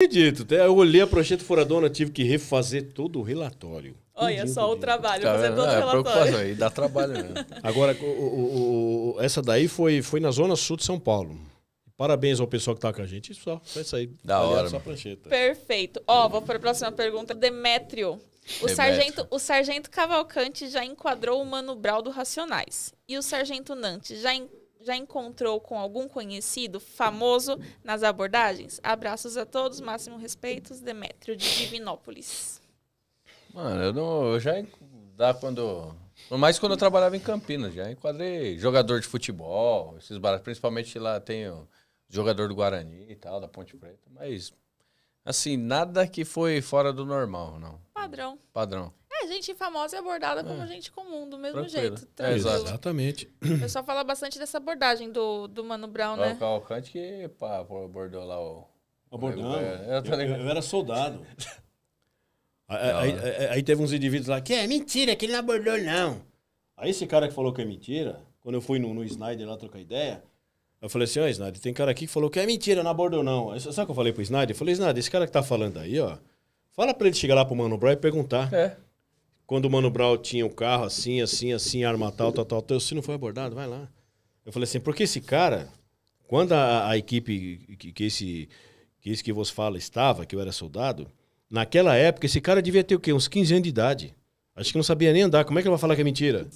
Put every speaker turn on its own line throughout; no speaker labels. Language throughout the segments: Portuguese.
acredito. Eu olhei a prancheta furadona, tive que refazer todo o relatório. Olha, só o trabalho, tá fazer todo o é, relatório. Aí, dá trabalho mesmo. Agora, essa daí foi, foi na Zona Sul de São Paulo. Parabéns ao pessoal que tá com a gente. Isso só, só isso aí. Da hora. prancheta.
Perfeito. Ó, vou para a próxima pergunta. Demétrio. O sargento, o sargento Cavalcante já enquadrou o Mano Brau do Racionais. E o sargento Nantes já enquadrou já encontrou com algum conhecido famoso nas abordagens? Abraços a todos, máximo respeitos, Demétrio de Divinópolis.
Mano, eu, não, eu já dá quando mais quando eu trabalhava em Campinas, já enquadrei jogador de futebol, esses baratos, principalmente lá tem o jogador do Guarani e tal, da Ponte Preta, mas assim, nada que foi fora do normal, não. Padrão. Padrão.
É, gente famosa é abordada como é. gente comum, do mesmo Tranquilo. jeito.
É,
exatamente. O
pessoal fala bastante dessa abordagem do, do Mano Brown, né? O
Calcante que pá, abordou lá o... Abordando. É, eu, eu, eu
era soldado. aí, aí, né? aí, teve uns indivíduos lá que é mentira, que ele não abordou, não. Aí esse cara que falou que é mentira, quando eu fui no, no Snyder lá trocar ideia, eu falei assim, ó, oh, Snyder, tem cara aqui que falou que é mentira, não abordou, não. sabe o que eu falei pro Snyder? Eu falei, Snyder, esse cara que tá falando aí, ó, fala pra ele chegar lá pro Mano Brown e perguntar. É quando o Mano Brown tinha o um carro assim, assim, assim, arma tal, tal, tal, tal, se não foi abordado, vai lá. Eu falei assim, porque esse cara, quando a, a equipe que, que, esse que esse que vos fala estava, que eu era soldado, naquela época esse cara devia ter o quê? Uns 15 anos de idade. Acho que não sabia nem andar. Como é que ele vai falar que é mentira?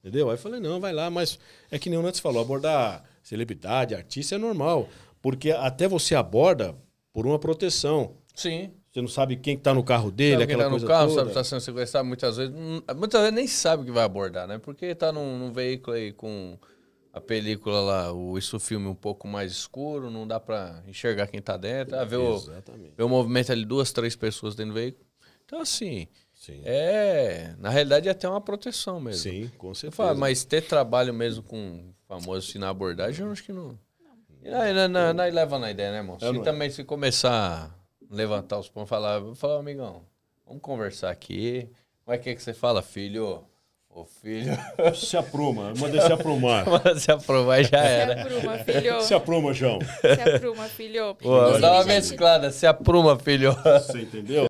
Entendeu? Aí eu falei, não, vai lá, mas é que nem o Nantes falou, abordar celebridade, artista é normal, porque até você aborda por uma proteção. Sim. Você não sabe quem está no carro dele, sabe aquela tá coisa no carro, toda. sabe que está
sendo sequestrado muitas vezes. Hum, muitas vezes nem sabe o que vai abordar, né? Porque está num, num, veículo aí com a película lá, o isso filme um pouco mais escuro, não dá para enxergar quem está dentro. Ah, vê o, vê o movimento ali, duas, três pessoas dentro do veículo. Então, assim, Sim. É, na realidade é até uma proteção mesmo. Sim, com certeza. Falo, mas ter trabalho mesmo com famoso se assim na abordagem, eu acho que não. não. na, leva na ideia, né, irmão? Se também é. se começar levantar os pão e falar, falar, amigão, vamos conversar aqui. Como é que, é que você fala, filho? Ô filho. Se apruma, manda se aprumar. manda se aprumar já era. Se apruma, filho. Se
apruma, João. Se apruma, filho. Pô, dá uma
mesclada, se apruma, filho. Você entendeu?